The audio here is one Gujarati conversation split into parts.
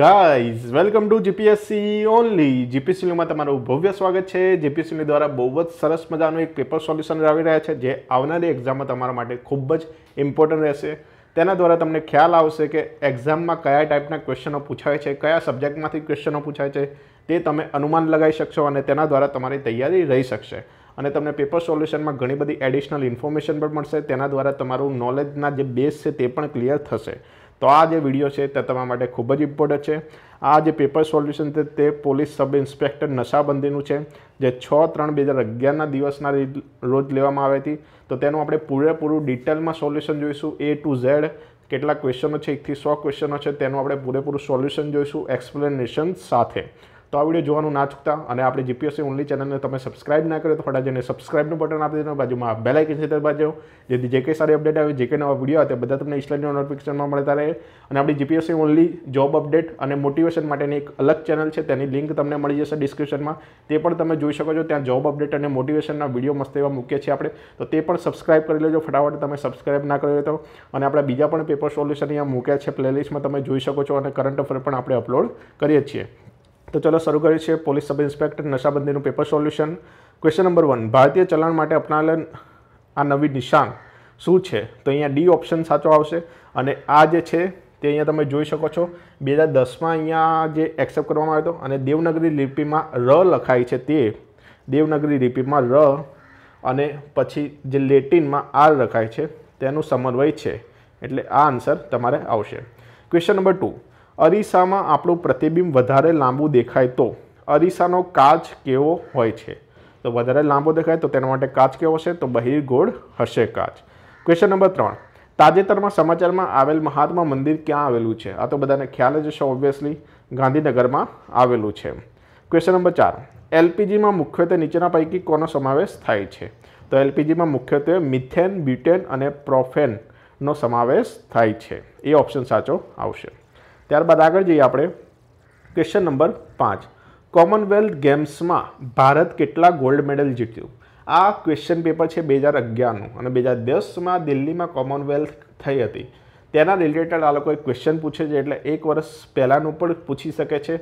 Guys welcome to GPSC only જીપીએસસીમાં તમારું ભવ્ય સ્વાગત છે જીપીએસસીની દ્વારા બહુ જ સરસ મજાનું એક પેપર સોલ્યુશન આવી રહ્યા છે જે આવનારી એક્ઝામમાં તમારા માટે ખૂબ જ ઇમ્પોર્ટન્ટ રહેશે તેના દ્વારા તમને ખ્યાલ આવશે કે એક્ઝામમાં કયા ટાઈપના ક્વેશ્ચનો પૂછાય છે કયા સબ્જેક્ટમાંથી ક્વેશ્ચનો પૂછાય છે તે તમે અનુમાન લગાવી શકશો અને તેના દ્વારા તમારી તૈયારી રહી શકશે અને તમને પેપર સોલ્યુશનમાં ઘણી બધી એડિશનલ ઇન્ફોર્મેશન પણ મળશે તેના દ્વારા તમારું નોલેજના જે બેઝ છે તે પણ ક્લિયર થશે તો આ જે વિડીયો છે તે તમારા માટે ખૂબ જ ઇમ્પોર્ટન્ટ છે આ જે પેપર સોલ્યુશન છે તે પોલીસ સબ ઇન્સ્પેક્ટર નશાબંધીનું છે જે છ ત્રણ બે હજાર અગિયારના દિવસના રોજ લેવામાં આવી હતી તો તેનું આપણે પૂરેપૂરું ડિટેલમાં સોલ્યુશન જોઈશું એ ટુ ઝેડ કેટલા ક્વેશ્ચનો છે એકથી સો ક્વેશ્ચનો છે તેનું આપણે પૂરેપૂરું સોલ્યુશન જોઈશું એક્સપ્લેનેશન સાથે તો આ વિડીયો જોવાનું ના ચૂકતા અને આપણે જીપીએસસી ઓનલી ચેનલને તમે સબસ્ક્રાઇબ ના કર્યો તો ફટાફટ જઈને સબસ્ક્રાઇબનું બટન આપી દેજો બાજુમાં બેલ આઇકન છે તે બાજુ જેથી જે કંઈ સારી અપડેટ આવે જે કંઈ નવા વિડીયો આવે તે બધા તમને ઇન્સ્ટાગ્રામ નોટિફિકેશનમાં મળતા રહે અને આપણી જીપીએસસી ઓનલી જોબ અપડેટ અને મોટિવેશન માટેની એક અલગ ચેનલ છે તેની લિંક તમને મળી જશે ડિસ્ક્રિપ્શનમાં તે પણ તમે જોઈ શકો છો ત્યાં જોબ અપડેટ અને મોટિવેશનના વિડીયો મસ્ત એવા મૂકીએ છીએ આપણે તો તે પણ સબસ્ક્રાઇબ કરી લેજો ફટાફટ તમે સબસ્ક્રાઇબ ના કર્યો તો અને આપણા બીજા પણ પેપર સોલ્યુશન અહીંયા મૂક્યા છે પ્લેલિસ્ટમાં તમે જોઈ શકો છો અને કરંટ અફેર પણ આપણે અપલોડ કરીએ છીએ તો ચલો શરૂ કરીએ છીએ પોલીસ સબ ઇન્સ્પેક્ટર નશાબંધીનું paper solution question number one ભારતીય ચલણ માટે અપનાવેલ આ નવી નિશાન શું છે તો અહીંયા ડી ઓપ્શન સાચો આવશે અને આ જે છે તે અહીંયા તમે જોઈ શકો છો બે હજાર દસમાં અહીંયા જે એક્સેપ્ટ કરવામાં આવ્યો હતો અને દેવનગરી લિપિમાં ર લખાય છે તે દેવનગરી લિપિમાં ર અને પછી જે લેટિનમાં આર લખાય છે તેનું સમન્વય છે એટલે આ આન્સર તમારે આવશે ક્વેશ્ચન નંબર ટુ અરીસામાં આપણું પ્રતિબિંબ વધારે લાંબુ દેખાય તો અરીસાનો કાચ કેવો હોય છે તો વધારે લાંબો દેખાય તો તેના માટે કાચ કેવો છે તો બહિર્ગોળ હશે કાચ ક્વેશ્ચન નંબર ત્રણ તાજેતરમાં સમાચારમાં આવેલ મહાત્મા મંદિર ક્યાં આવેલું છે આ તો બધાને ખ્યાલ જ હશે ઓબ્વિયસલી ગાંધીનગરમાં આવેલું છે ક્વેશ્ચન નંબર ચાર એલપીજીમાં મુખ્યત્વે નીચેના પૈકી કોનો સમાવેશ થાય છે તો એલપીજીમાં મુખ્યત્વે મિથેન બ્યુટેન અને પ્રોફેનનો સમાવેશ થાય છે એ ઓપ્શન સાચો આવશે ત્યારબાદ આગળ જઈએ આપણે ક્વેશ્ચન નંબર પાંચ કોમનવેલ્થ ગેમ્સમાં ભારત કેટલા ગોલ્ડ મેડલ જીત્યું આ ક્વેશ્ચન પેપર છે બે હજાર અગિયારનું અને બે હજાર દસમાં દિલ્હીમાં કોમનવેલ્થ થઈ હતી તેના રિલેટેડ આ લોકોએ ક્વેશ્ચન પૂછે છે એટલે એક વર્ષ પહેલાંનું પણ પૂછી શકે છે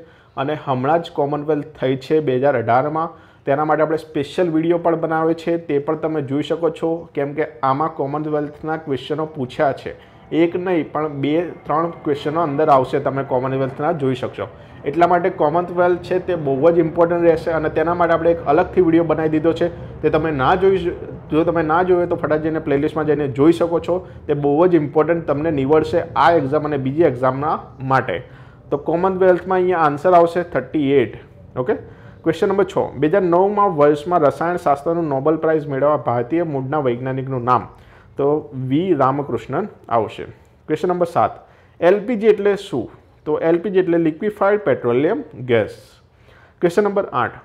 અને હમણાં જ કોમનવેલ્થ થઈ છે બે હજાર અઢારમાં તેના માટે આપણે સ્પેશિયલ વિડીયો પણ બનાવ્યો છે તે પણ તમે જોઈ શકો છો કેમ કે આમાં કોમનવેલ્થના ક્વેશ્ચનો પૂછ્યા છે એક નહીં પણ બે ત્રણ ક્વેશ્ચનો અંદર આવશે તમે કોમનવેલ્થના જોઈ શકશો એટલા માટે કોમનવેલ્થ છે તે બહુ જ ઇમ્પોર્ટન્ટ રહેશે અને તેના માટે આપણે એક અલગથી વિડીયો બનાવી દીધો છે તે તમે ના જોઈ જો તમે ના જોયો તો ફટાક જઈને પ્લેલિસ્ટમાં જઈને જોઈ શકો છો તે બહુ જ ઇમ્પોર્ટન્ટ તમને નીવડશે આ એક્ઝામ અને બીજી એક્ઝામના માટે તો કોમનવેલ્થમાં અહીંયા આન્સર આવશે thirty eight okay question number છ બે હજાર નવમાં વર્ષમાં રસાયણશાસ્ત્રનું નોબલ પ્રાઇઝ મેળવવા ભારતીય મૂળના વૈજ્ઞાનિકનું નામ તો વી રામકૃષ્ણન આવશે ક્વેશ્ચન નંબર સાત એલપીજી એટલે શું તો એલપીજી એટલે liquefied petroleum gas question number આઠ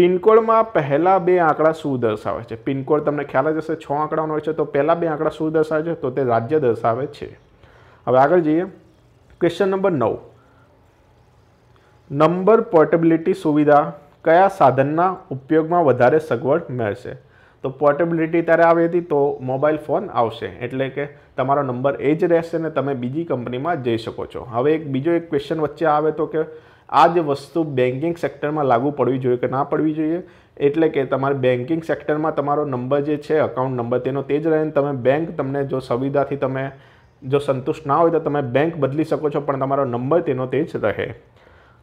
પિનકોડમાં પહેલાં બે આંકડા શું દર્શાવે છે પિનકોડ તમને ખ્યાલ જ હશે છ આંકડાનો હોય છે તો પહેલાં બે આંકડા શું દર્શાવે છે તો તે રાજ્ય દર્શાવે છે હવે આગળ જઈએ ક્વેશ્ચન નંબર નવ નંબર પોર્ટેબિલિટી સુવિધા કયા સાધનના ઉપયોગમાં વધારે સગવડ મળશે તો પોર્ટેબિલિટી ત્યારે આવી હતી તો મોબાઈલ ફોન આવશે એટલે કે તમારો નંબર એ જ રહેશે ને તમે બીજી કંપનીમાં જઈ શકો છો હવે એક બીજો એક ક્વેશ્ચન વચ્ચે આવે તો કે આ જ વસ્તુ બેન્કિંગ સેક્ટરમાં લાગુ પડવી જોઈએ કે ના પડવી જોઈએ એટલે કે તમારે બેન્કિંગ સેક્ટરમાં તમારો નંબર જે છે અકાઉન્ટ નંબર તેનો તે જ રહે ને તમે બેંક તમને જો સુવિધાથી તમે જો સંતુષ્ટ ના હોય તો તમે બેંક બદલી શકો છો પણ તમારો નંબર તેનો તે જ રહે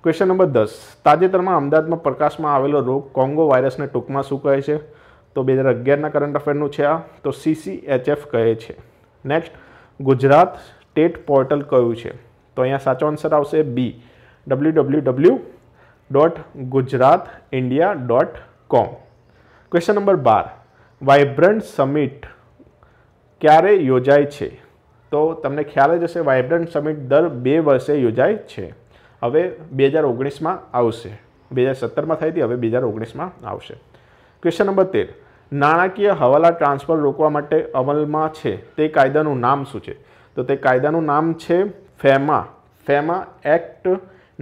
ક્વેશ્ચન નંબર દસ તાજેતરમાં અમદાવાદમાં પ્રકાશમાં આવેલો રોગ કોંગો વાયરસને ટૂંકમાં શું કહે છે તો બે હજાર અગિયારના કરંટ અફેરનું છે આ તો સીસીએચએફ કહે છે નેક્સ્ટ ગુજરાત સ્ટેટ પોર્ટલ કયું છે તો અહીંયા સાચો આન્સર આવશે B W W W dot Gujarat India dot com question number બાર વાઇબ્રન્ટ સમિટ ક્યારે યોજાય છે તો તમને ખ્યાલ જ હશે વાઇબ્રન્ટ સમિટ દર બે વર્ષે યોજાય છે હવે બે હજાર ઓગણીસમાં આવશે બે હજાર સત્તરમાં થઈ હતી હવે બે હજાર ઓગણીસમાં આવશે ક્વેશ્ચન નંબર તેર નાણાકીય હવાલા ટ્રાન્સફર રોકવા માટે અમલમાં છે તે કાયદાનું નામ શું છે તો તે કાયદાનું નામ છે FEMA FEMA act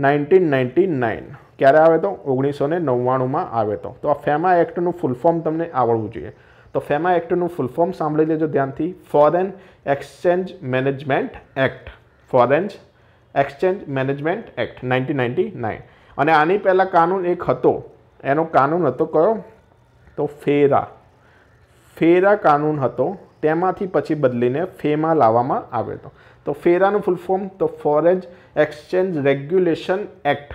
nineteen ninety nine ક્યારે આવે તો ઓગણીસો ને નવ્વાણુંમાં આવે હતો તો આ ફેમા એક્ટનું ફૂલ ફોર્મ તમને આવડવું જોઈએ તો ફેમા એક્ટનું ફૂલ ફોર્મ સાંભળી લેજો ધ્યાનથી foreign exchange management act foreign exchange management act nineteen ninety nine અને આની પહેલાં કાનૂન એક હતો એનો કાનૂન હતો કયો તો ફેરા ફેરા કાનૂન હતો તેમાંથી પછી બદલીને ફેમાં લાવવામાં આવ્યો હતો તો ફેરાનું ફૂલ ફોર્મ તો foreign exchange regulation act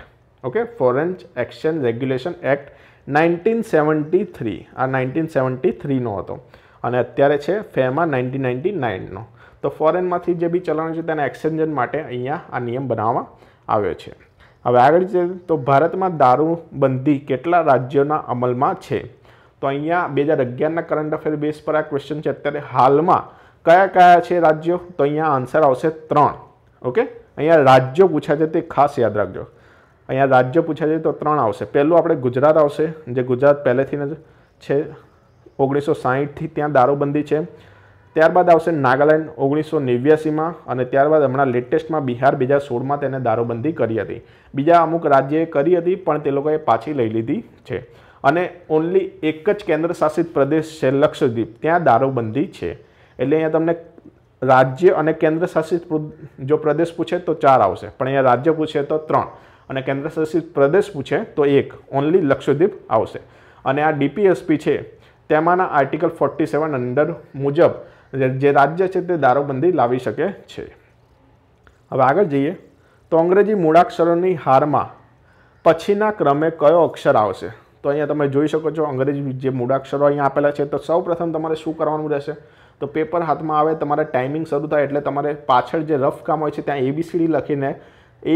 okay foreign exchange regulation act nineteen seventy three આ નાઇન્ટીન સેવન્ટી થ્રીનો હતો અને અત્યારે છે ફેમાં નાઇન્ટીન નાઇન્ટી નાઇનનો તો ફોરેનમાંથી જે બી ચલણ છે તેના એક્સચેન્જન માટે અહીંયા આ નિયમ બનાવવામાં આવ્યો છે હવે આગળ છે તો ભારતમાં દારૂબંધી કેટલા રાજ્યોના અમલમાં છે તો અહીંયા બે હજાર અગિયારના કરંટ અફેર બેસ પર આ ક્વેશ્ચન છે અત્યારે હાલમાં કયા કયા છે રાજ્યો તો અહીંયા આન્સર આવશે ત્રણ ઓકે અહીંયા રાજ્યો પૂછાશે તે ખાસ યાદ રાખજો અહીંયા રાજ્યો પૂછાશે તો ત્રણ આવશે પહેલું આપણે ગુજરાત આવશે જે ગુજરાત પહેલેથી જ છે ઓગણીસો સાહીઠથી ત્યાં દારૂબંધી છે ત્યારબાદ આવશે નાગાલેન્ડ ઓગણીસો નેવ્યાસીમાં અને ત્યારબાદ હમણાં લેટેસ્ટમાં બિહાર બે હજાર સોળમાં તેને દારૂબંધી કરી હતી બીજા અમુક રાજ્યએ કરી હતી પણ તે લોકોએ પાછી લઈ લીધી છે અને ઓનલી એક જ કેન્દ્ર શાસિત પ્રદેશ છે લક્ષદ્વીપ ત્યાં દારૂબંધી છે એટલે અહીંયા તમને રાજ્ય અને કેન્દ્ર શાસિત જો પ્રદેશ પૂછે તો ચાર આવશે પણ અહીંયા રાજ્ય પૂછે તો ત્રણ અને કેન્દ્ર શાસિત પ્રદેશ પૂછે તો એક ઓન્લી લક્ષદ્વીપ આવશે અને આ ડીપીએસપી છે તેમાંના આર્ટિકલ ફોર્ટી સેવન અંડર મુજબ જે રાજ્ય છે તે દારૂબંધી લાવી શકે છે હવે આગળ જઈએ તો અંગ્રેજી મૂળાક્ષરોની હારમાં પછીના ક્રમે કયો અક્ષર આવશે તો અહીંયા તમે જોઈ શકો છો અંગ્રેજી જે મૂળાક્ષરો અહીંયા આપેલા છે તો સૌપ્રથમ તમારે શું કરવાનું રહેશે તો પેપર હાથમાં આવે તમારે ટાઈમિંગ શરૂ થાય એટલે તમારે પાછળ જે રફ કામ હોય છે ત્યાં એબીસીડી લખીને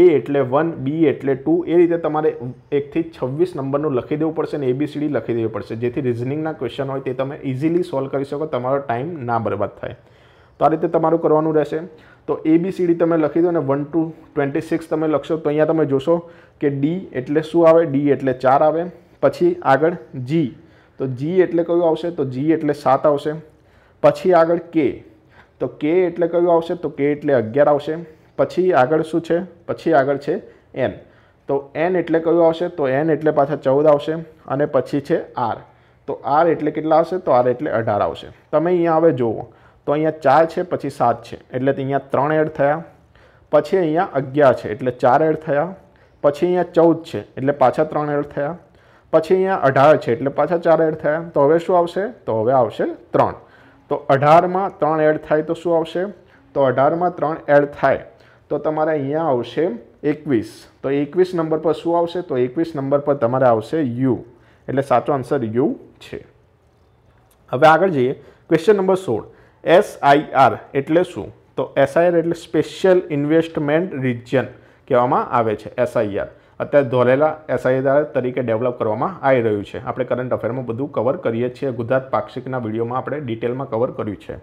એ એટલે વન બી એટલે ટુ એ રીતે તમારે એકથી છવ્વીસ નંબરનું લખી દેવું પડશે અને એબીસીડી લખી દેવી પડશે જેથી રિઝનિંગના ક્વેશ્ચન હોય તે તમે ઇઝીલી સોલ્વ કરી શકો તમારો ટાઈમ ના બરબાદ થાય તો આ રીતે તમારું કરવાનું રહેશે તો એબીસીડી તમે લખી દો અને વન ટુ ટ્વેન્ટી સિક્સ તમે લખશો તો અહીંયા તમે જોશો કે ડી એટલે શું આવે ડી એટલે ચાર આવે પછી આગળ જી તો જી એટલે કયું આવશે તો જી એટલે સાત આવશે પછી આગળ કે તો કે એટલે કયું આવશે તો કે એટલે અગિયાર આવશે પછી આગળ શું છે પછી આગળ છે એન તો એન એટલે કયું આવશે તો એન એટલે પાછા ચૌદ આવશે અને પછી છે આર તો આર એટલે કેટલા આવશે તો આર એટલે અઢાર આવશે તમે અહીંયા હવે જુઓ તો અહીંયા ચાર છે પછી સાત છે એટલે અહીંયા ત્રણ એડ થયા પછી અહીંયા અગિયાર છે એટલે ચાર એડ થયા પછી અહીંયા ચૌદ છે એટલે પાછા ત્રણ એડ થયા પછી અહીંયા અઢાર છે એટલે પાછા ચાર એડ થયા તો હવે શું આવશે તો હવે આવશે ત્રણ તો અઢારમાં ત્રણ એડ થાય તો શું આવશે તો અઢારમાં ત્રણ એડ થાય તો તમારે અહીંયા આવશે એકવીસ તો એકવીસ નંબર પર શું આવશે તો એકવીસ નંબર પર તમારે આવશે યુ એટલે સાચો આન્સર યુ છે હવે આગળ જઈએ ક્વેશ્ચન નંબર સોળ એસઆઈઆર એટલે શું તો એસઆઈઆર એટલે સ્પેશિયલ ઇન્વેસ્ટમેન્ટ રિજિયન કહેવામાં આવે છે એસઆઈઆર અત્યારે ધોલેલા એસઆઈઆર તરીકે ડેવલપ કરવામાં આવી રહ્યું છે આપણે કરંટ અફેરમાં બધું કવર કરીએ છીએ ગુજરાત પાક્ષિકના વિડીયોમાં આપણે ડિટેલમાં કવર કર્યું છે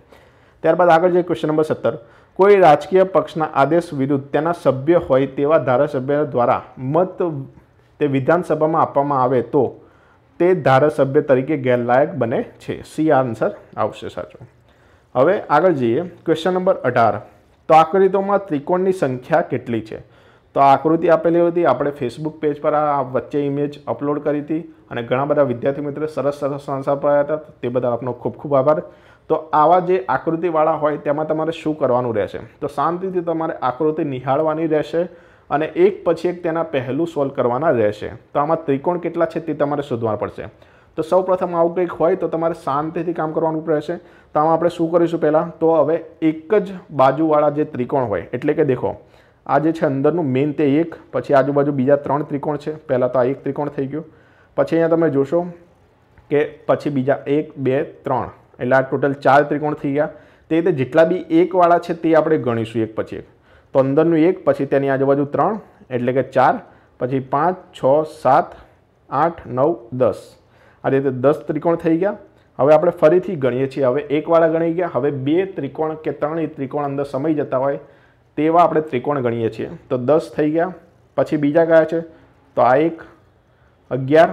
ત્યારબાદ આગળ જે ક્વેશ્ચન નંબર સત્તર કોઈ રાજકીય પક્ષના આદેશ વિરુદ્ધ તેના સભ્ય હોય તેવા ધારાસભ્ય દ્વારા મત તે વિધાનસભામાં આપવામાં આવે તો તે ધારાસભ્ય તરીકે ગેરલાયક બને છે સી આન્સર આવશે સાચો હવે આગળ જઈએ ક્વેશ્ચન નંબર અઢાર તો આકૃતિઓમાં ત્રિકોણની સંખ્યા કેટલી છે તો આ આકૃતિ આપેલી હતી આપણે ફેસબુક પેજ પર આ વચ્ચે ઇમેજ અપલોડ કરી હતી અને ઘણા બધા વિદ્યાર્થી મિત્રો સરસ સરસ આન્સર પાયા હતા તે બધા આપનો ખૂબ ખૂબ આભાર તો આવા જે આકૃતિવાળા હોય તેમાં તમારે શું કરવાનું રહેશે તો શાંતિથી તમારે આકૃતિ નિહાળવાની રહેશે અને એક પછી એક તેના પહેલું સોલ્વ કરવાના રહેશે તો આમાં ત્રિકોણ કેટલા છે તે તમારે શોધવા પડશે તો સૌ પ્રથમ આવું કંઈક હોય તો તમારે શાંતિથી કામ કરવાનું રહેશે તો આમાં આપણે શું કરીશું પહેલાં તો હવે એક જ બાજુવાળા જે ત્રિકોણ હોય એટલે કે દેખો આ જે છે અંદરનું મેઇન તે એક પછી આજુબાજુ બીજા ત્રણ ત્રિકોણ છે પહેલાં તો આ એક ત્રિકોણ થઈ ગયો પછી અહીંયા તમે જોશો કે પછી બીજા એક બે ત્રણ એટલે આ ટોટલ ચાર ત્રિકોણ થઈ ગયા તે રીતે જેટલા બી એકવાળા છે તે આપણે ગણીશું એક પછી એક તો અંદરનું એક પછી તેની આજુબાજુ ત્રણ એટલે કે ચાર પછી પાંચ છ સાત આઠ નવ દસ આ રીતે દસ ત્રિકોણ થઈ ગયા હવે આપણે ફરીથી ગણીએ છીએ હવે એકવાળા ગણી ગયા હવે બે ત્રિકોણ કે ત્રણ ત્રિકોણ અંદર સમય જતા હોય તેવા આપણે ત્રિકોણ ગણીએ છીએ તો દસ થઈ ગયા પછી બીજા કયા છે તો આ એક અગિયાર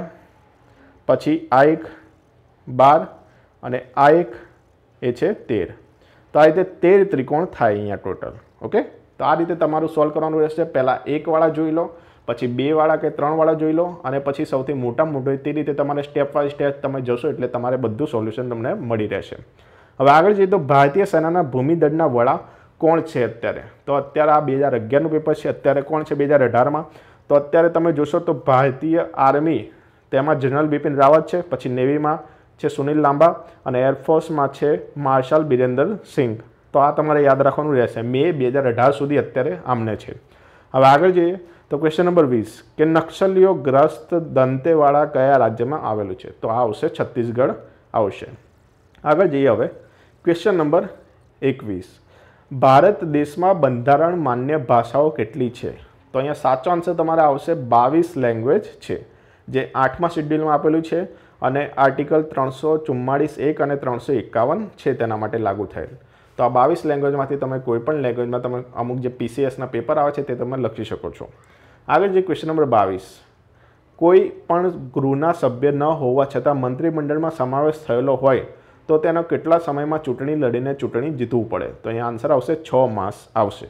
પછી આ એક બાર અને આ એક એ છે તેર તો આ રીતે તેર ત્રિકોણ થાય અહીંયા ટોટલ ઓકે તો આ રીતે તમારું સોલ્વ કરવાનું રહેશે પહેલાં એકવાળા જોઈ લો પછી બેવાળા કે ત્રણવાળા જોઈ લો અને પછી સૌથી મોટા મોટો તે રીતે તમારે સ્ટેપ બાય સ્ટેપ તમે જશો એટલે તમારે બધું સોલ્યુશન તમને મળી રહેશે હવે આગળ જઈએ તો ભારતીય સેનાના ભૂમિદળના વડા કોણ છે અત્યારે તો અત્યારે આ બે હજાર અગિયારનું પેપર છે અત્યારે કોણ છે બે હજાર અઢારમાં તો અત્યારે તમે જોશો તો ભારતીય આર્મી તેમાં જનરલ બિપિન રાવત છે પછી નેવીમાં છે સુનિલ લાંબા અને એરફોર્સમાં છે માર્શલ બિરેન્દર સિંઘ તો આ તમારે યાદ રાખવાનું રહેશે મે બે હજાર અઢાર સુધી અત્યારે આમને છે હવે આગળ જઈએ તો ક્વેશ્ચન નંબર વીસ કે નક્સલીઓ ગ્રસ્ત દંતેવાડા કયા રાજ્યમાં આવેલું છે તો આ આવશે છત્તીસગઢ આવશે આગળ જઈએ હવે ક્વેશ્ચન નંબર એકવીસ ભારત દેશમાં બંધારણ માન્ય ભાષાઓ કેટલી છે તો અહીંયા સાચો આન્સર તમારે આવશે બાવીસ લેંગ્વેજ છે જે આઠમા શેડ્યુલમાં આપેલું છે અને આર્ટિકલ ત્રણસો ચુમ્માળીસ એક અને ત્રણસો એકાવન છે તેના માટે લાગુ થયેલ તો આ બાવીસ લેંગ્વેજમાંથી તમે કોઈપણ લેંગ્વેજમાં તમે અમુક જે પીસીએસના પેપર આવે છે તે તમે લખી શકો છો આગળ જે ક્વેશ્ચન નંબર બાવીસ કોઈ પણ ગૃહના સભ્ય ન હોવા છતાં મંત્રીમંડળમાં સમાવેશ થયેલો હોય તો તેનો કેટલા સમયમાં ચૂંટણી લડીને ચૂંટણી જીતવું પડે તો અહીંયા આન્સર આવશે છ માસ આવશે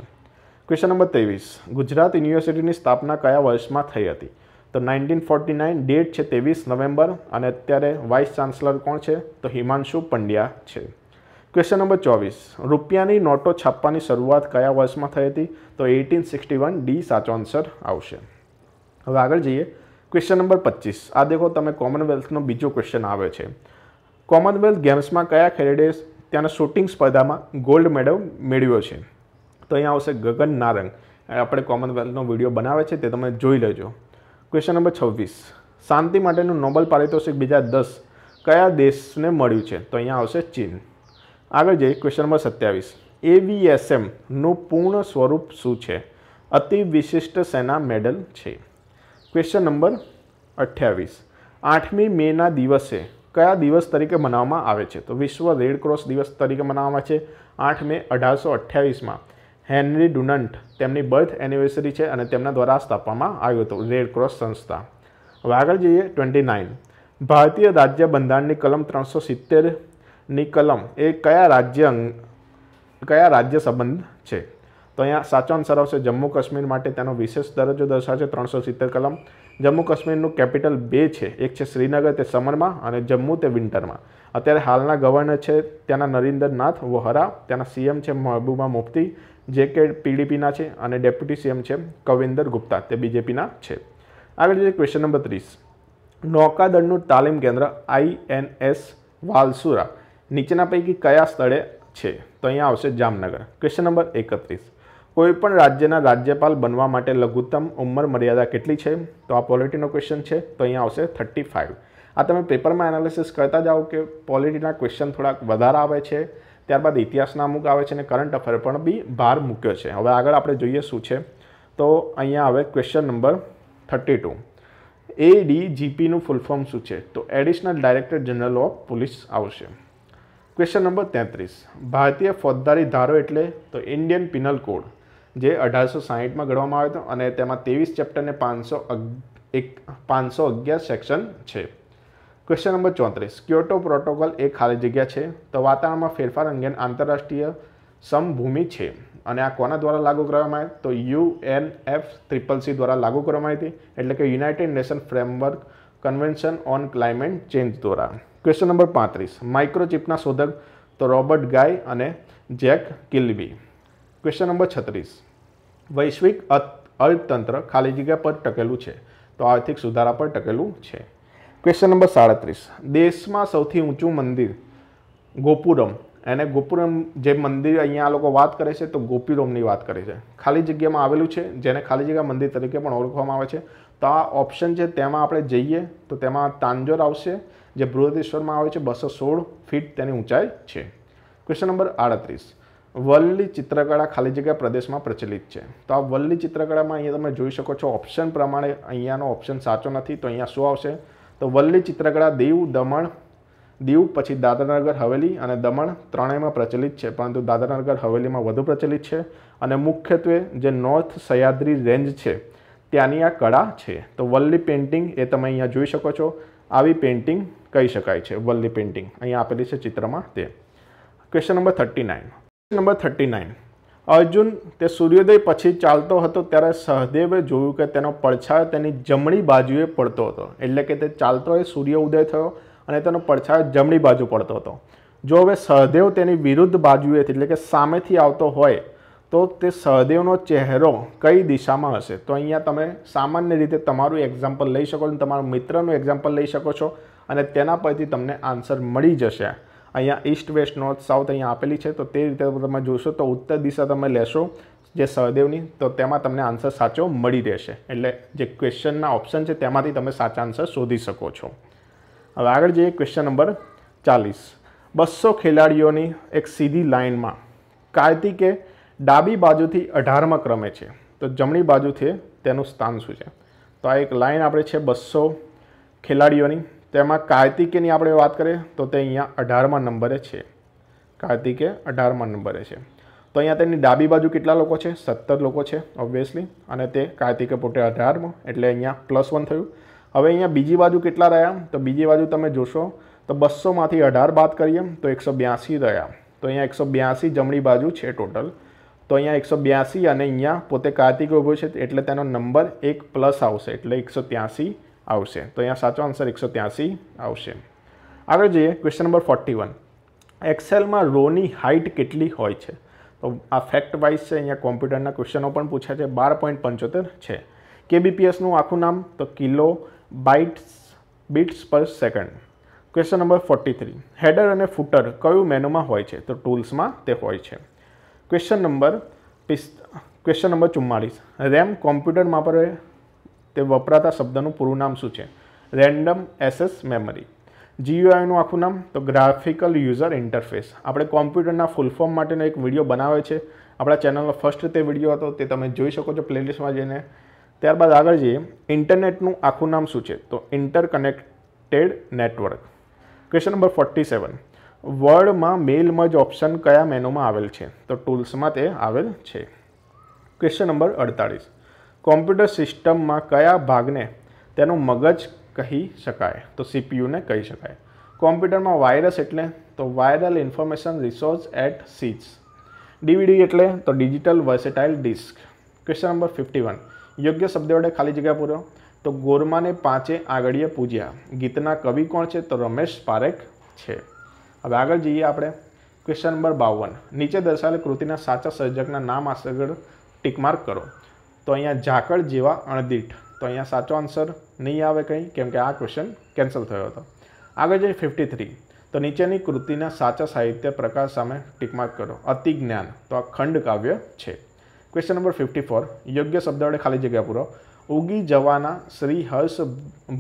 ક્વેશ્ચન નંબર ત્રેવીસ ગુજરાત યુનિવર્સિટીની સ્થાપના કયા વર્ષમાં થઈ હતી તો નાઇન્ટીન ફોર્ટી નાઇન ડેટ છે ત્રેવીસ નવેમ્બર અને અત્યારે વાઇસ ચાન્સલર કોણ છે તો હિમાંશુ પંડ્યા છે ક્વેશ્ચન નંબર ચોવીસ રૂપિયાની નોટો છાપવાની શરૂઆત કયા વર્ષમાં થઈ હતી તો એઇટીન સિક્સટી વન ડી સાચો આન્સર આવશે હવે આગળ જઈએ ક્વેશ્ચન નંબર પચીસ આ દેખો તમે કોમનવેલ્થનો બીજો ક્વેશ્ચન આવે છે કોમનવેલ્થ ગેમ્સમાં કયા ખેલાડીએ ત્યાંના શૂટિંગ સ્પર્ધામાં ગોલ્ડ મેડલ મેળવ્યો છે તો અહીંયા આવશે ગગન નારંગ આપણે કોમનવેલ્થનો વિડીયો બનાવે છે તે તમે જોઈ લેજો ક્વેશ્ચન નંબર છવ્વીસ શાંતિ માટેનું નોબલ પારિતોષિક બીજા દસ કયા દેશને મળ્યું છે તો અહીંયા આવશે ચીન આગળ જઈએ ક્વેશ્ચન નંબર સત્યાવીસ એવીએસએમનું પૂર્ણ સ્વરૂપ શું છે અતિ વિશિષ્ટ સેના મેડલ છે ક્વેશ્ચન નંબર અઠ્યાવીસ આઠમી મેના દિવસે કયા દિવસ તરીકે મનાવવામાં આવે છે તો વિશ્વ રેડ ક્રોસ દિવસ તરીકે મનાવવામાં છે આઠ મે અઢારસો અઠ્યાવીસમાં હેનરી ડુનન્ટ તેમની બર્થ એનિવર્સરી છે અને તેમના દ્વારા સ્થાપવામાં આવ્યું હતું રેડ ક્રોસ સંસ્થા હવે આગળ જઈએ ટ્વેન્ટી નાઇન ભારતીય રાજ્ય બંધારણની કલમ ત્રણસો સિત્તેરની કલમ એ કયા રાજ્ય કયા રાજ્ય સંબંધ છે તો અહીંયા સાચો આન્સર આવશે જમ્મુ કાશ્મીર માટે તેનો વિશેષ દરજ્જો દર્શાવે છે ત્રણસો સિત્તેર કલમ જમ્મુ કાશ્મીરનું કેપિટલ બે છે એક છે શ્રીનગર તે સમરમાં અને જમ્મુ તે વિન્ટરમાં અત્યારે હાલના ગવર્નર છે ત્યાંના નરેન્દ્રનાથ વોહરા ત્યાંના સીએમ છે મહેબૂબા મુફ્તી જે કે પીડીપીના છે અને ડેપ્યુટી સીએમ છે કવિન્દર ગુપ્તા તે બીજેપીના છે આગળ જઈએ ક્વેશ્ચન નંબર ત્રીસ નૌકાદળનું તાલીમ કેન્દ્ર આઈએનએસ વાલસુરા નીચેના પૈકી કયા સ્થળે છે તો અહીંયા આવશે જામનગર ક્વેશ્ચન નંબર એકત્રીસ કોઈપણ રાજ્યના રાજ્યપાલ બનવા માટે લઘુત્તમ ઉંમર મર્યાદા કેટલી છે તો આ પોલિટીનો ક્વેશ્ચન છે તો અહીંયા આવશે થર્ટી ફાઇવ આ તમે પેપરમાં એનાલિસિસ કરતા જાઓ કે પોલિટીના ક્વેશ્ચન થોડાક વધારે આવે છે ત્યારબાદ ઇતિહાસના અમુક આવે છે અને કરંટ અફેર પણ બી ભાર મૂક્યો છે હવે આગળ આપણે જોઈએ શું છે તો અહીંયા આવે ક્વેશ્ચન નંબર થર્ટી ટુ જીપીનું ફૂલ ફોર્મ શું છે તો additional director general of police આવશે ક્વેશ્ચન નંબર તેત્રીસ ભારતીય ફોજદારી ધારો એટલે તો ઇન્ડિયન પિનલ કોડ જે અઢારસો સાહીઠમાં ઘડવામાં આવ્યો હતો અને તેમાં ત્રેવીસ ચેપ્ટરને પાંચસો એક પાંચસો અગિયાર સેક્શન છે ક્વેશ્ચન નંબર ચોત્રીસ ક્યોટો પ્રોટોકોલ એ ખાલી જગ્યા છે તો વાતાવરણમાં ફેરફાર અંગેની આંતરરાષ્ટ્રીય સમભૂમિ છે અને આ કોના દ્વારા લાગુ કરવામાં આવે તો U N F triple C દ્વારા લાગુ કરવામાં આવી હતી એટલે કે united nation framework convention on climate change દ્વારા ક્વેશ્ચન નંબર પાંત્રીસ માઇક્રોચિપના શોધક તો રોબર્ટ ગાય અને જેક કિલ્બી ક્વેશ્ચન નંબર છત્રીસ વૈશ્વિક અર્થતંત્ર ખાલી જગ્યા પર ટકેલું છે તો આર્થિક સુધારા પર ટકેલું છે ક્વેશ્ચન નંબર સાડત્રીસ દેશમાં સૌથી ઊંચું મંદિર ગોપુરમ એને ગોપુરમ જે મંદિર અહીંયા આ લોકો વાત કરે છે તો ગોપીરોમની વાત કરે છે ખાલી જગ્યામાં આવેલું છે જેને ખાલી જગ્યા મંદિર તરીકે પણ ઓળખવામાં આવે છે તો આ ઓપ્શન છે તેમાં આપણે જઈએ તો તેમાં તાંજોર આવશે જે બૃહદેશ્વરમાં આવે છે બસો સોળ ફીટ તેની ઊંચાઈ છે ક્વેશ્ચન નંબર આડત્રીસ વલ્લી ચિત્રકળા ખાલી જગ્યા પ્રદેશમાં પ્રચલિત છે તો આ વલ્લી ચિત્રકળામાં અહીંયા તમે જોઈ શકો છો ઓપ્શન પ્રમાણે અહીંયાનો ઓપ્શન સાચો નથી તો અહીંયા શું આવશે તો વલ્લી ચિત્રકળા દીવ દમણ દીવ પછી દાદરાનગર હવેલી અને દમણ ત્રણેયમાં પ્રચલિત છે પરંતુ દાદરાનગર હવેલીમાં વધુ પ્રચલિત છે અને મુખ્યત્વે જે નોર્થ સહ્યાદ્રી રેન્જ છે ત્યાંની આ કળા છે તો વલ્લી પેઇન્ટિંગ એ તમે અહીંયા જોઈ શકો છો આવી પેઇન્ટિંગ કહી શકાય છે વલ્લી પેઇન્ટિંગ અહીંયા આપેલી છે ચિત્રમાં તે question number thirty nine number thirty nine Arjun તે સૂર્યોદય પછી ચાલતો હતો ત્યારે સહદેવે જોયું કે તેનો પડછાયો તેની જમણી બાજુએ પડતો હતો એટલે કે તે ચાલતો હોય સૂર્ય ઉદય થયો અને તેનો પડછાયો જમણી બાજુ પડતો હતો જો હવે સહદેવ તેની વિરુદ્ધ બાજુએ એટલે કે સામેથી આવતો હોય તો તે સહદેવનો ચહેરો કઈ દિશામાં હશે તો અહીંયા તમે સામાન્ય રીતે તમારું એક્ઝામ્પલ લઈ શકો છો તમારા મિત્રનું એક્ઝામ્પલ લઈ શકો છો અને તેના પરથી તમને આન્સર મળી જશે અહીંયા ઈસ્ટ વેસ્ટ નોર્થ સાઉથ અહીંયા આપેલી છે તો તે રીતે તમે જોશો તો ઉત્તર દિશા તમે લેશો જે સહદેવની તો તેમાં તમને આન્સર સાચો મળી રહેશે એટલે જે ક્વેશ્ચનના ઓપ્શન છે તેમાંથી તમે સાચા આન્સર શોધી શકો છો હવે આગળ જઈએ ક્વેશ્ચન નંબર ચાલીસ બસો ખેલાડીઓની એક સીધી લાઇનમાં કાર્તિકે ડાબી બાજુથી અઢારમાં ક્રમે છે તો જમણી બાજુથી તેનું સ્થાન શું છે તો આ એક લાઇન આપણે છે બસો ખેલાડીઓની તેમાં કાર્તિકેની આપણે વાત કરીએ તો તે અહીંયા અઢારમાં નંબરે છે કાર્તિકે અઢારમાં નંબરે છે તો અહીંયા તેની ડાબી બાજુ કેટલા લોકો છે સત્તર લોકો છે ઓબ્વિયસલી અને તે કાર્તિકે પોતે અઢારમાં એટલે અહીંયા પ્લસ વન થયું હવે અહીંયા બીજી બાજુ કેટલા રહ્યા તો બીજી બાજુ તમે જોશો તો બસોમાંથી અઢાર બાદ કરીએ તો એકસો બ્યાસી રહ્યા તો અહીંયા એકસો બ્યાસી જમણી બાજુ છે ટોટલ તો અહીંયા એકસો બ્યાસી અને અહીંયા પોતે કાર્તિક ઊભો છે એટલે તેનો નંબર એક પ્લસ આવશે એટલે એકસો ત્યાંસી આવશે તો અહીંયા સાચો આન્સર એકસો ત્યાંસી આવશે આગળ જઈએ ક્વેશ્ચન નંબર ફોર્ટી વન એક્સેલમાં રોની હાઇટ કેટલી હોય છે તો આ ફેક્ટ વાઇઝ છે અહીંયા કોમ્પ્યુટરના ક્વેશ્ચનો પણ પૂછ્યા છે બાર પોઈન્ટ પંચોતેર છે કેબીપીએસનું આખું નામ તો kilo bytes bits per second question number forty three header અને ફૂટર કયું મેનુમાં હોય છે તો ટૂલ્સમાં તે હોય છે ક્વેશ્ચન નંબર પિસ ક્વેશ્ચન નંબર ચુમ્માળીસ રેમ કોમ્પ્યુટરમાં પર તે વપરાતા શબ્દનું પૂરું નામ શું છે રેન્ડમ એસેસ મેમરી જીયુઆઈનું આખું નામ તો ગ્રાફિકલ યુઝર ઇન્ટરફેસ આપણે કોમ્પ્યુટરના ફૂલ ફોર્મ માટેનો એક વિડીયો બનાવે છે આપણા ચેનલનો ફર્સ્ટ તે વિડીયો હતો તે તમે જોઈ શકો છો પ્લેલિસ્ટમાં જઈને ત્યારબાદ આગળ જઈએ ઇન્ટરનેટનું આખું નામ શું છે તો interconnected network question number forty seven વર્ડમાં મેલ મજ ઓપ્શન કયા મેનુમાં આવેલ છે તો ટૂલ્સમાં તે આવેલ છે ક્વેશ્ચન નંબર અડતાળીસ કોમ્પ્યુટર સિસ્ટમમાં કયા ભાગને તેનું મગજ કહી શકાય તો સીપીયુને કહી શકાય કોમ્પ્યુટરમાં વાયરસ એટલે તો viral information resource at seats DVD એટલે તો digital versatile disc question number fifty one યોગ્ય શબ્દ વડે ખાલી જગ્યા પૂરો તો ગોરમાને પાંચે આગળીએ પૂજ્યા ગીતના કવિ કોણ છે તો રમેશ પારેખ છે હવે આગળ જઈએ આપણે ક્વેશ્ચન નંબર બાવન નીચે દર્શાવેલ કૃતિના સાચા સર્જકના નામ આગળ ટીકમાર્ક કરો તો અહીંયા ઝાકળ જેવા અણદીઠ તો અહીંયા સાચો આન્સર નહીં આવે કંઈ કેમ કે આ ક્વેશ્ચન કેન્સલ થયો હતો આગળ જઈએ ફિફ્ટી થ્રી તો નીચેની કૃતિના સાચા સાહિત્ય પ્રકાર સામે ટીકમાર્ક કરો અતિ જ્ઞાન તો આ ખંડ કાવ્ય છે ક્વેશ્ચન નંબર ફિફ્ટી ફોર યોગ્ય શબ્દ વડે ખાલી જગ્યા પૂરો ઉગી જવાના શ્રી હર્ષ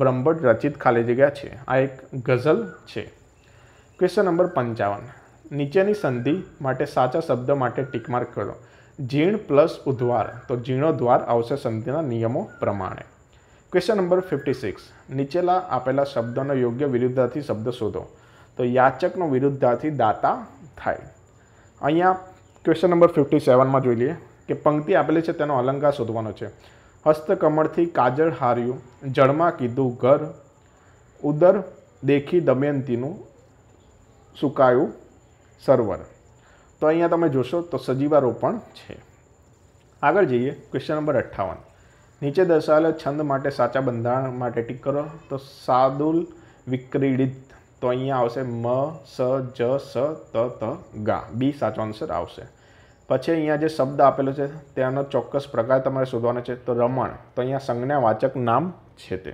બ્રહ્મભટ્ટ રચિત ખાલી જગ્યા છે આ એક ગઝલ છે ક્વેશ્ચન નંબર પંચાવન નીચેની સંધિ માટે સાચા શબ્દ માટે ટીકમાર્ક કરો જીણ પ્લસ ઉદ્વાર તો જીર્ણોદ્વાર આવશે સંધિના નિયમો પ્રમાણે ક્વેશ્ચન નંબર ફિફ્ટી સિક્સ નીચેલા આપેલા શબ્દનો યોગ્ય વિરુદ્ધાર્થી શબ્દ શોધો તો યાચકનો વિરુદ્ધાર્થી દાતા થાય અહીંયા ક્વેશ્ચન નંબર ફિફ્ટી સેવનમાં જોઈ લઈએ કે પંક્તિ આપેલી છે તેનો અલંકાર શોધવાનો છે હસ્તકમળથી કાજળ હાર્યું જળમાં કીધું ઘર ઉદર દેખી દમયંતીનું સુકાયું સર્વર તો અહીંયા તમે જોશો તો સજીવારોપણ છે આગળ જઈએ ક્વેશ્ચન નંબર અઠ્ઠાવન નીચે દર્શાવેલા છંદ માટે સાચા બંધારણ માટે ટીક કરો તો સાદુલ વિક્રીડિત તો અહીંયા આવશે મ સ જ સ ત ત ગા બી સાચો આન્સર આવશે પછી અહીંયા જે શબ્દ આપેલો છે તેનો ચોક્કસ પ્રકાર તમારે શોધવાનો છે તો રમણ તો અહીંયા સંજ્ઞાવાચક નામ છે તે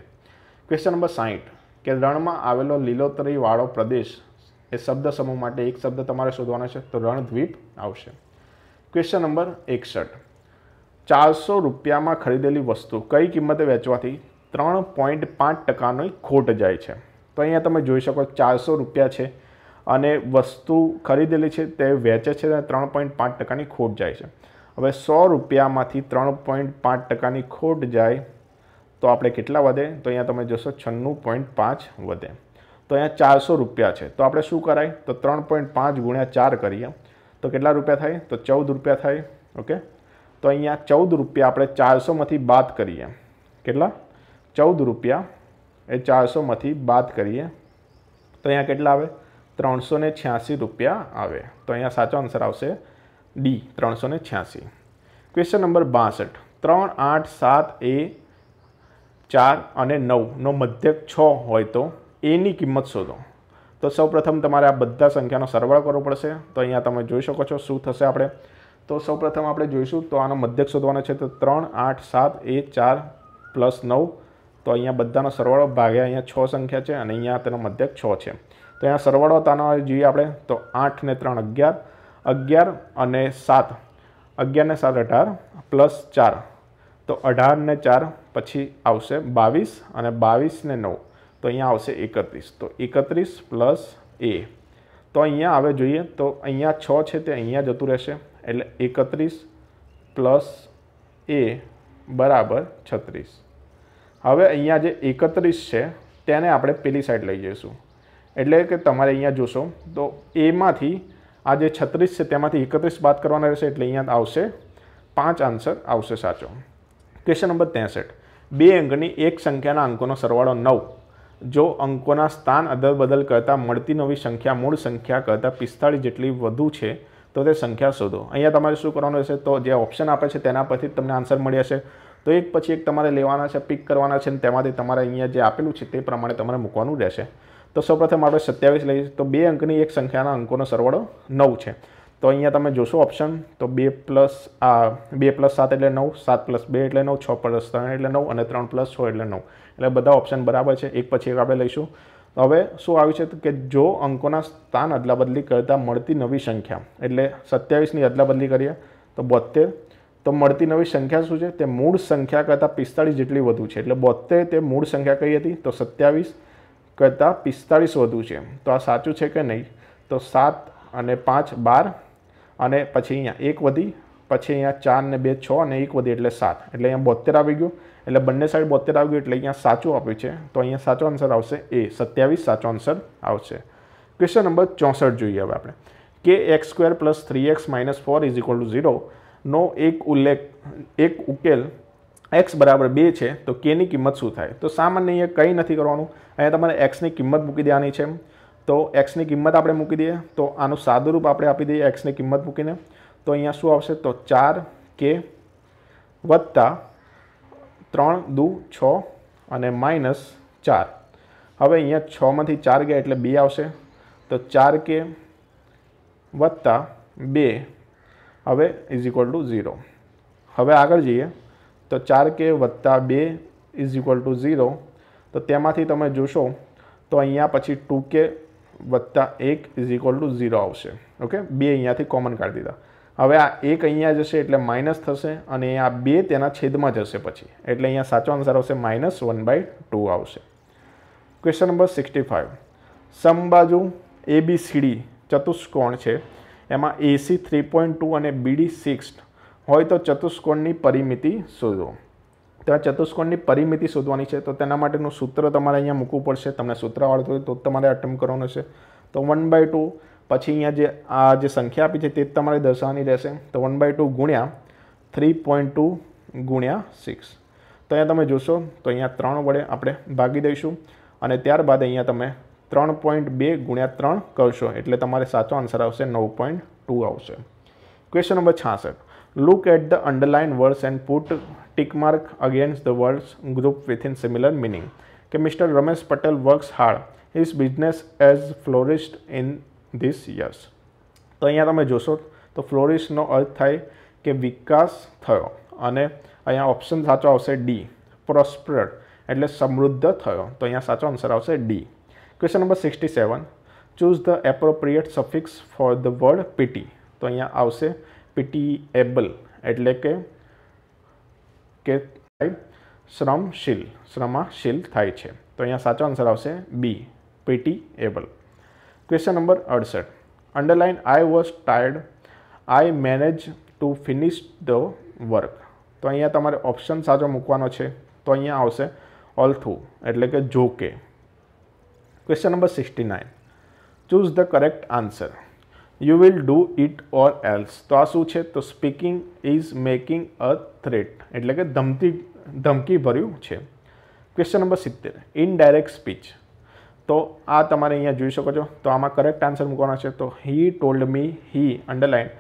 ક્વેશ્ચન નંબર સાહીઠ કે રણમાં આવેલો લીલોતરીવાળો પ્રદેશ એ શબ્દ સમૂહ માટે એક શબ્દ તમારે શોધવાનો છે તો રણદ્વીપ આવશે ક્વેશ્ચન નંબર એકસઠ ચારસો રૂપિયામાં ખરીદેલી વસ્તુ કઈ કિંમતે વેચવાથી ત્રણ પોઈન્ટ પાંચ ટકાની ખોટ જાય છે તો અહીંયા તમે જોઈ શકો ચારસો રૂપિયા છે અને વસ્તુ ખરીદેલી છે તે વેચે છે અને ત્રણ પોઈન્ટ પાંચ ટકાની ખોટ જાય છે હવે સો રૂપિયામાંથી ત્રણ પોઈન્ટ પાંચ ટકાની ખોટ જાય તો આપણે કેટલા વધે તો અહીંયા તમે જોશો છન્નું પોઈન્ટ પાંચ વધે તો અહીંયા ચારસો રૂપિયા છે તો આપણે શું કરાય તો ત્રણ પોઈન્ટ પાંચ ગુણ્યા ચાર કરીએ તો કેટલા રૂપિયા થાય તો ચૌદ રૂપિયા થાય ઓકે તો અહીંયા ચૌદ રૂપિયા આપણે ચારસોમાંથી બાદ કરીએ કેટલા ચૌદ રૂપિયા એ ચારસોમાંથી બાદ કરીએ તો અહીંયા કેટલા આવે ત્રણસો ને છ્યાસી રૂપિયા આવે તો અહીંયા સાચો આન્સર આવશે ડી ત્રણસો ને છ્યાસી ક્વેશ્ચન નંબર બાસઠ ત્રણ આઠ સાત એ ચાર અને નવનો મધ્યક છ હોય તો એની કિંમત શોધો તો સૌપ્રથમ તમારે આ બધા સંખ્યાનો સરવાળો કરવો પડશે તો અહીંયા તમે જોઈ શકો છો શું થશે આપણે તો સૌપ્રથમ આપણે જોઈશું તો આનો મધ્યક શોધવાનો છે તો ત્રણ આઠ સાત એ ચાર પ્લસ નવ તો અહીંયા બધાનો સરવાળો ભાગ્યા અહીંયા છ સંખ્યા છે અને અહીંયા તેનો મધ્યક છ છે તો અહીંયા સરવાળો તાનો જોઈએ આપણે તો આઠ ને ત્રણ અગિયાર અગિયાર અને સાત અગિયાર ને સાત અઢાર પ્લસ ચાર તો અઢાર ને ચાર પછી આવશે બાવીસ અને બાવીસ ને નવ તો અહીંયા આવશે એકત્રીસ તો એકત્રીસ પ્લસ એ તો અહીંયા આવે જોઈએ તો અહીંયા છ છે તે અહીંયા જતું રહેશે એટલે એકત્રીસ પ્લસ એ બરાબર છત્રીસ હવે અહીંયા જે એકત્રીસ છે તેને આપણે પેલી સાઈડ લઈ જઈશું એટલે કે તમારે અહીંયા જોશો તો એમાંથી આ જે છત્રીસ છે તેમાંથી એકત્રીસ બાદ કરવાના રહેશે એટલે અહીંયા આવશે પાંચ આન્સર આવશે સાચો ક્વેશ્ચન નંબર ત્રેસઠ બે અંકની એક સંખ્યાના અંકોનો સરવાળો નવ જો અંકોના સ્થાન અદલબદલ કરતાં મળતી નવી સંખ્યા મૂળ સંખ્યા કરતાં પિસ્તાળીસ જેટલી વધુ છે તો તે સંખ્યા શોધો અહીંયા તમારે શું કરવાનું રહેશે તો જે ઓપ્શન આપે છે તેના પરથી તમને આન્સર મળી હશે તો એક પછી એક તમારે લેવાના છે પિક કરવાના છે અને તેમાંથી તમારે અહીંયા જે આપેલું છે તે પ્રમાણે તમારે મૂકવાનું રહેશે તો સૌપ્રથમ આપણે સત્યાવીસ લઈએ તો બે અંકની એક સંખ્યાના અંકોનો સરવાળો નવ છે તો અહીંયા તમે જોશો ઓપ્શન તો બે પ્લસ આ બે પ્લસ સાત એટલે નવ સાત પ્લસ બે એટલે નવ છ પ્લસ ત્રણ એટલે નવ અને ત્રણ પ્લસ છ એટલે નવ એટલે બધા ઓપ્શન બરાબર છે એક પછી એક આપણે લઈશું હવે શું આવ્યું છે કે જો અંકોના સ્થાન અદલાબદલી કરતાં મળતી નવી સંખ્યા એટલે સત્યાવીસની અદલાબદલી કરીએ તો બોતેર તો મળતી નવી સંખ્યા શું છે તે મૂળ સંખ્યા કરતાં પિસ્તાળીસ જેટલી વધુ છે એટલે બોતેર તે મૂળ સંખ્યા કઈ હતી તો સત્યાવીસ કરતાં પિસ્તાળીસ વધુ છે તો આ સાચું છે કે નહીં તો સાત અને પાંચ બાર અને પછી અહીંયા એક વધી પછી અહીંયા ચાર ને બે છ અને એક વધી એટલે સાત એટલે અહીંયા બોતેર આવી ગયું એટલે બંને સાઈડ બોતેર આવી ગયું એટલે અહીંયા સાચું આપ્યું છે તો અહીંયા સાચો આન્સર આવશે એ સત્યાવીસ સાચો આન્સર આવશે ક્વેશ્ચન નંબર ચોસઠ જોઈએ હવે આપણે કે x square plus three x minus four is equal to ઝીરોનો એક ઉલ્લેખ એક ઉકેલ એક્સ બરાબર બે છે તો કેની કિંમત શું થાય તો સામાન્ય અહીંયા કંઈ નથી કરવાનું અહીંયા તમારે એક્સની કિંમત મૂકી દેવાની છે તો એક્સની કિંમત આપણે મૂકી દઈએ તો આનું સાદુરૂપ આપણે આપી દઈએ એક્સની કિંમત મૂકીને તો અહીંયા શું આવશે તો ચાર કે વત્તા ત્રણ દુ છ અને માઇનસ ચાર હવે અહીંયા છમાંથી ચાર ગયા એટલે બે આવશે તો ચાર કે વત્તા બે હવે ઇઝ ઇક્વલ ટુ ઝીરો હવે આગળ જઈએ તો ચાર કે વત્તા બે ઇઝ ઇક્વલ ટુ ઝીરો તો તેમાંથી તમે જોશો તો અહીંયા પછી ટુ કે વત્તા એક ઇઝ ઇક્વલ ટુ ઝીરો આવશે ઓકે બે અહીંયાથી કોમન કાઢી દીધા હવે આ એક અહીંયા જશે એટલે માઇનસ થશે અને આ બે તેના છેદમાં જશે પછી એટલે અહીંયા સાચો આન્સર આવશે માઇનસ વન બાય ટુ આવશે ક્વેશ્ચન નંબર સિક્સટી ફાઇવ સમબાજુ સીડી ચતુષ્કોણ છે એમાં એસી થ્રી પોઈન્ટ ટુ અને બીડી સિક્સ હોય તો ચતુષ્કોણની પરિમિતિ શોધો તેવા ચતુષ્કોણની પરિમિતિ શોધવાની છે તો તેના માટેનું સૂત્ર તમારે અહીંયા મૂકવું પડશે તમને સૂત્ર આવડતું હોય તો તમારે અટેમ્પ કરવાનું છે તો વન બાય ટુ પછી અહીંયા જે આ જે સંખ્યા આપી છે તે જ તમારે દર્શાવવાની રહેશે તો વન બાય ટુ ગુણ્યા થ્રી પોઈન્ટ ટુ ગુણ્યા સિક્સ તો અહીંયા તમે જોશો તો અહીંયા ત્રણ વડે આપણે ભાગી દઈશું અને ત્યારબાદ અહીંયા તમે ત્રણ પોઈન્ટ બે ગુણ્યા ત્રણ કરશો એટલે તમારે સાચો આન્સર આવશે નવ પોઈન્ટ ટુ આવશે ક્વેશ્ચન નંબર છાસઠ Look at the underlined words and put tick mark against the words group within similar meaning. કે mister Ramesh Patel works hard his business as florist in this years તો અહીંયા તમે જોશો તો ફ્લોરિસ્ટનો અર્થ થાય કે વિકાસ થયો અને અહીંયા ઓપ્શન સાચો આવશે ડી પ્રોસ્પરડ એટલે સમૃદ્ધ થયો તો અહીંયા સાચો આન્સર આવશે D question number sixty seven choose the appropriate suffix for the word pity તો અહીંયા આવશે પીટીએબલ એટલે કે કે શ્રમશીલ શ્રમાશીલ થાય છે તો અહીંયા સાચો આન્સર આવશે બી પીટીએબલ ક્વેશ્ચન નંબર અડસઠ underline I was tired I manage to finish the work તો અહીંયા તમારે ઓપ્શન સાચો મૂકવાનો છે તો અહીંયા આવશે ઓલથુ એટલે કે જો કે question number sixty nine choose the correct answer you will do it or else તો આ શું છે તો speaking is making a threat એટલે કે ધમકી ધમકી ભર્યું છે ક્વેશ્ચન નંબર સિત્તેર ઇનડાયરેક્ટ સ્પીચ તો આ તમારે અહીંયા જોઈ શકો છો તો આમાં કરેક્ટ આન્સર મૂકવાના છે તો he told me he underline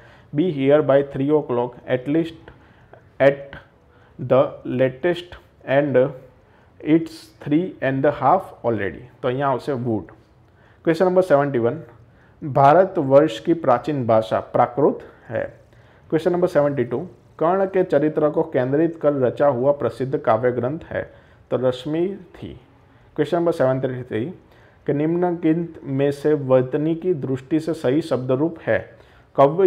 be here by three o'clock at least at the latest and it's three and the half already તો અહીંયા આવશે would question number seventy one भारतवर्ष की प्राचीन भाषा प्राकृत है क्वेश्चन नंबर सेवेंटी टू कर्ण के चरित्र को केंद्रित कर रचा हुआ प्रसिद्ध काव्य ग्रंथ है तो रश्मि थी क्वेश्चन नंबर सेवेंटी थ्री कि निम्न किंत में से वर्तनी की दृष्टि से सही शब्द रूप है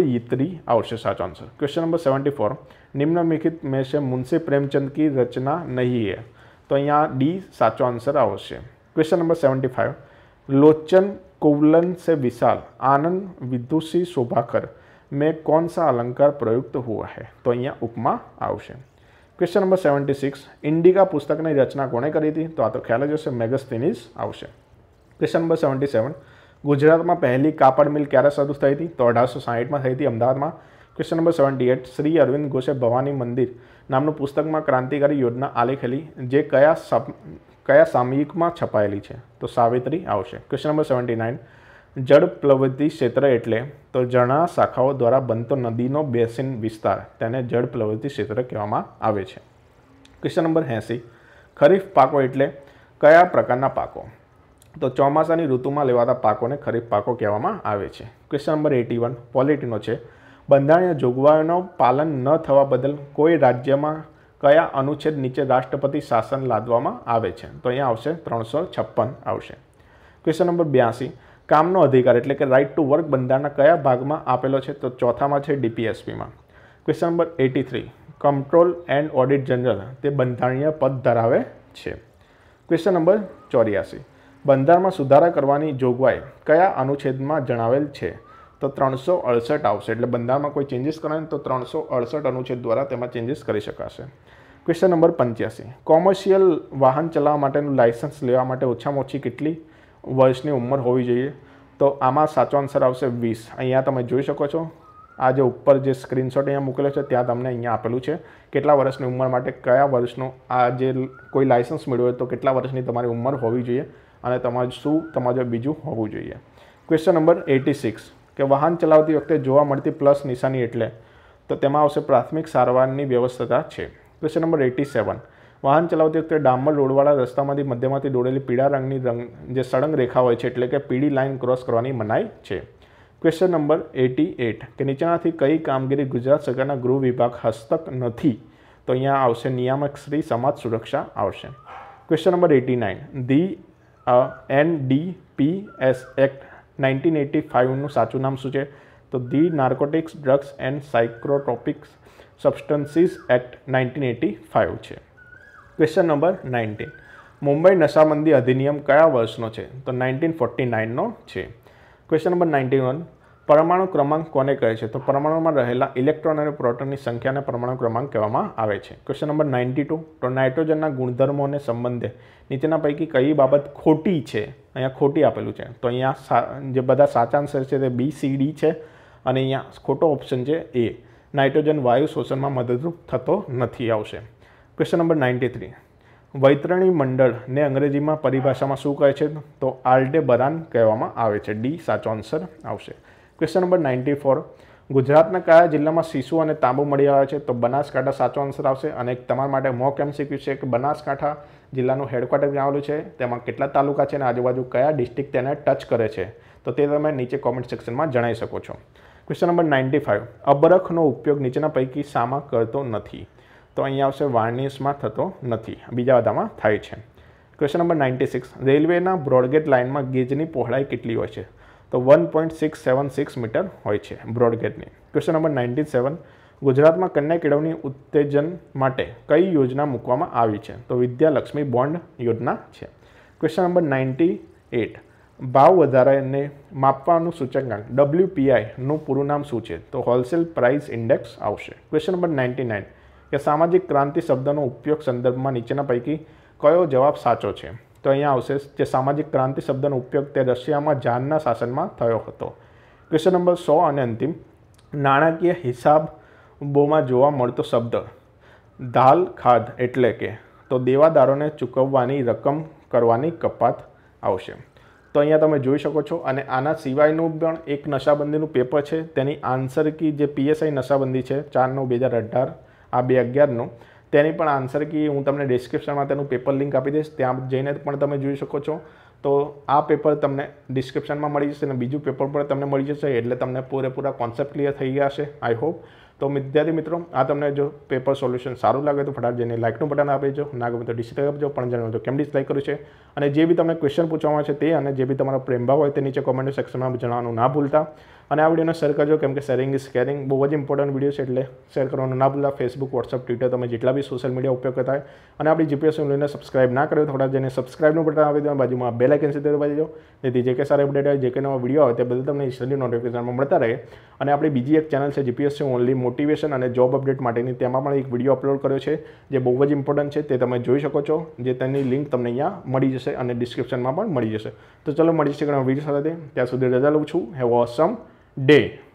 यित्री अवश्य साच answer question number seventy four निम्नलिखित में से मुंशी प्रेमचंद की रचना नहीं है तो यहाँ डी साचो आंसर अवश्य क्वेश्चन नंबर सेवेंटी फाइव लोचन कुवलन से विशाल आनंद विदुषी शोभाकर में कौन सा अलंकार प्रयुक्त हुआ है તો અહીંયા ઉપમા આવશે question number seventy six Indica પુસ્તકની રચના કોણે કરી હતી તો આ તો ખ્યાલ જ હશે મેગસ્તિનીઝ આવશે ક્વેશ્ચન નંબર સેવન્ટી સેવન ગુજરાતમાં પહેલી કાપડ મિલ ક્યારે શરૂ થઈ હતી તો અઢારસો સાહીઠમાં થઈ હતી અમદાવાદમાં question number seventy eight Shri Arvind ઘોષે ભવાની મંદિર નામનું પુસ્તકમાં ક્રાંતિકારી યોજના આલેખેલી જે કયા કયા સામયિકમાં છપાયેલી છે તો સાવિત્રી આવશે ક્વેશ્ચન નંબર સેવન્ટી નાઇન જળ પ્રવૃત્તિ ક્ષેત્ર એટલે તો જણા શાખાઓ દ્વારા બનતો નદીનો બેસિન વિસ્તાર તેને જળ પ્રવૃત્તિ ક્ષેત્ર કહેવામાં આવે છે ક્વેશ્ચન નંબર એંસી ખરીફ પાકો એટલે કયા પ્રકારના પાકો તો ચોમાસાની ઋતુમાં લેવાતા પાકોને ખરીફ પાકો કહેવામાં આવે છે ક્વેશ્ચન નંબર એટી વન પોલિટીનો છે બંધારણીય જોગવાઈઓનો પાલન ન થવા બદલ કોઈ રાજ્યમાં કયા અનુચ્છેદ નીચે રાષ્ટ્રપતિ શાસન લાદવામાં આવે છે તો અહીંયા આવશે ત્રણસો છપ્પન આવશે ક્વેશ્ચન નંબર બ્યાસી કામનો અધિકાર એટલે કે રાઇટ ટુ વર્ક બંધારણના કયા ભાગમાં આપેલો છે તો ચોથામાં છે ડીપીએસપીમાં question number eighty three control and audit general તે બંધારણીય પદ ધરાવે છે ક્વેશ્ચન નંબર ચોર્યાસી બંધારણમાં સુધારા કરવાની જોગવાઈ કયા અનુચ્છેદમાં જણાવેલ છે તો ત્રણસો અડસઠ આવશે એટલે બંધારણમાં કોઈ ચેન્જીસ કરાય તો ત્રણસો અડસઠ અનુચ્છેદ દ્વારા તેમાં ચેન્જીસ કરી શકાશે ક્વેશ્ચન નંબર પંચ્યાસી કોમર્શિયલ વાહન ચલાવવા માટેનું લાઇસન્સ લેવા માટે ઓછામાં ઓછી કેટલી વર્ષની ઉંમર હોવી જોઈએ તો આમાં સાચો આન્સર આવશે વીસ અહીંયા તમે જોઈ શકો છો આ જે ઉપર જે સ્ક્રીનશોટ અહીંયા મૂકેલો છે ત્યાં તમને અહીંયા આપેલું છે કેટલા વર્ષની ઉંમર માટે કયા વર્ષનું આ જે કોઈ લાઇસન્સ મેળવ્યો તો કેટલા વર્ષની તમારી ઉંમર હોવી જોઈએ અને તમારું શું તમારે બીજું હોવું જોઈએ ક્વેશ્ચન નંબર એટી સિક્સ કે વાહન ચલાવતી વખતે જોવા મળતી પ્લસ નિશાની એટલે તો તેમાં આવશે પ્રાથમિક સારવારની વ્યવસ્થા છે ક્વેશ્ચન નંબર એટી સેવન વાહન ચલાવતી વખતે ડામર રોડવાળા રસ્તામાંથી મધ્યમાંથી દોડેલી પીળા રંગની રંગ જે સળંગ રેખા હોય છે એટલે કે પીળી લાઇન ક્રોસ કરવાની મનાઈ છે ક્વેશ્ચન નંબર એટી એટ કે નીચેનાથી કઈ કામગીરી ગુજરાત સરકારના ગૃહ વિભાગ હસ્તક નથી તો અહીંયા આવશે નિયામક શ્રી સમાજ સુરક્ષા આવશે question number eighty nine the N D P S act nineteen eighty ફાઇવનું સાચું નામ શું છે તો the narcotics drugs and psychotropic substances act nineteen eighty five છે ક્વેશ્ચન નંબર નાઇન્ટીન મુંબઈ નશામંદી અધિનિયમ કયા વર્ષનો છે તો નાઇન્ટીન ફોર્ટી નાઇનનો છે ક્વેશ્ચન નંબર નાઇન્ટી વન પરમાણુ ક્રમાંક કોને કહે છે તો પરમાણુમાં રહેલા ઇલેક્ટ્રોન અને પ્રોટોનની સંખ્યાને પરમાણુ ક્રમાંક કહેવામાં આવે છે ક્વેશ્ચન નંબર નાઇન્ટી ટુ તો નાઇટ્રોજનના ગુણધર્મોને સંબંધે નીચેના પૈકી કઈ બાબત ખોટી છે અહીંયા ખોટી આપેલું છે તો અહીંયા જે બધા સાચા આન્સર છે તે બી સી ડી છે અને અહીંયા ખોટો ઓપ્શન છે એ નાઇટ્રોજન વાયુ શોષણમાં મદદરૂપ થતો નથી આવશે ક્વેશ્ચન નંબર નાઇન્ટી થ્રી વૈતરણી મંડળને અંગ્રેજીમાં પરિભાષામાં શું કહે છે તો આલ્ડે બરાન કહેવામાં આવે છે ડી સાચો આન્સર આવશે ક્વેશ્ચન નંબર નાઇન્ટી ફોર ગુજરાતના કયા જિલ્લામાં શીશુ અને તાંબુ મળી આવ્યા છે તો બનાસકાંઠા સાચો આન્સર આવશે અને તમારા માટે મોક એમસીક્યુ છે કે બનાસકાંઠા જિલ્લાનું હેડક્વાર્ટર આવેલું છે તેમાં કેટલા તાલુકા છે અને આજુબાજુ કયા ડિસ્ટ્રિક્ટ તેને ટચ કરે છે તો તે તમે નીચે કોમેન્ટ સેક્શનમાં જણાવી શકો છો ક્વેશ્ચન નંબર નાઇન્ટી ફાઇવ અબરખનો ઉપયોગ નીચેના પૈકી શામાં કરતો નથી તો અહીં આવશે વાર્નિશમાં થતો નથી બીજા બધામાં થાય છે ક્વેશ્ચન નંબર નાઇન્ટી સિક્સ રેલવેના બ્રોડગેજ લાઇનમાં ગેજની પહોળાઈ કેટલી હોય છે તો one point six seven six metre હોય છે બ્રોડગેજની ક્વેશ્ચન નંબર નાઇન્ટી સેવન ગુજરાતમાં કન્યા કેળવણી ઉત્તેજન માટે કઈ યોજના મૂકવામાં આવી છે તો વિદ્યાલક્ષ્મી બોન્ડ યોજના છે ક્વેશ્ચન નંબર નાઇન્ટી એટ ભાવ વધારાને માપવાનું સૂચકાંક ડબલ્યુપીઆઈનું પૂરું નામ શું છે તો હોલસેલ પ્રાઇસ ઇન્ડેક્સ આવશે ક્વેશ્ચન નંબર નાઇન્ટી નાઇન કે સામાજિક ક્રાંતિ શબ્દનો ઉપયોગ સંદર્ભમાં નીચેના પૈકી કયો જવાબ સાચો છે તો અહીંયા આવશે જે સામાજિક ક્રાંતિ શબ્દનો ઉપયોગ તે રશિયામાં જાનના શાસનમાં થયો હતો ક્વેશ્ચન નંબર સો અને અંતિમ નાણાકીય હિસાબ બોમાં જોવા મળતો શબ્દ દાલ ખાધ એટલે કે તો દેવાદારોને ચૂકવવાની રકમ કરવાની કપાત આવશે તો અહીંયા તમે જોઈ શકો છો અને આના સિવાયનું પણ એક નશાબંધીનું પેપર છે તેની આન્સર કી જે પીએસઆઈ નશાબંધી છે ચાર નવ બે હજાર અઢાર આ બે અગિયારનું તેની પણ આન્સર કી હું તમને ડિસ્ક્રિપ્શનમાં તેનું પેપર લિંક આપી દઈશ ત્યાં જઈને પણ તમે જોઈ શકો છો તો આ પેપર તમને ડિસ્ક્રિપ્શનમાં મળી જશે અને બીજું પેપર પણ તમને મળી જશે એટલે તમને પૂરેપૂરા કોન્સેપ્ટ ક્લિયર થઈ ગયા હશે આઈ હોપ તો વિદ્યાર્થી મિત્રો આ તમને જો પેપર સોલ્યુશન સારું લાગે તો ફટાફટ જઈને લાઇકનું બટન આપી જો ના ગમે તો ડિસ્લાઇક આપજો પણ જણાવો તો કેમ ડિસ્લાઇક કર્યું છે અને જે બી તમને ક્વેશ્ચન પૂછવામાં છે તે અને જે બી તમારો પ્રેમભાવ હોય તે નીચે કોમેન્ટ સેક્શનમાં જણાવવાનું ના ભૂલતા અને આ વિડીયોને શેર કરજો કેમ કે શેરિંગ ઇઝ કેરિંગ બહુ જ ઇમ્પોર્ટન્ટ વિડીયો છે એટલે શેર કરવાનું ના ભૂલા ફેસબુક વોટ્સઅપ ટ્વિટર તમે જેટલા બી સોશિયલ મીડિયા ઉપયોગ કરતા હોય અને આપણી જીપીએસ લઈને સબસ્ક્રાઇબ ના કર્યો થોડા જેને સબસ્ક્રાઇબનું બટન આવી દો બાજુમાં બે લાઇકન સુધી દબાવી દો જેથી જે કે સારા અપડેટ હોય જે કે નવા વિડીયો આવે તે બધું તમને ઇન્સ્ટન્ટલી નોટિફિકેશનમાં મળતા રહે અને આપણી બીજી એક ચેનલ છે જીપીએસસી ઓનલી મોટિવેશન અને જોબ અપડેટ માટેની તેમાં પણ એક વિડીયો અપલોડ કર્યો છે જે બહુ જ ઇમ્પોર્ટન્ટ છે તે તમે જોઈ શકો છો જે તેની લિંક તમને અહીંયા મળી જશે અને ડિસ્ક્રિપ્શનમાં પણ મળી જશે તો ચલો મળી જશે ઘણા વિડીયો સાથે ત્યાં સુધી રજા લઉં છું હેવ ઓસમ day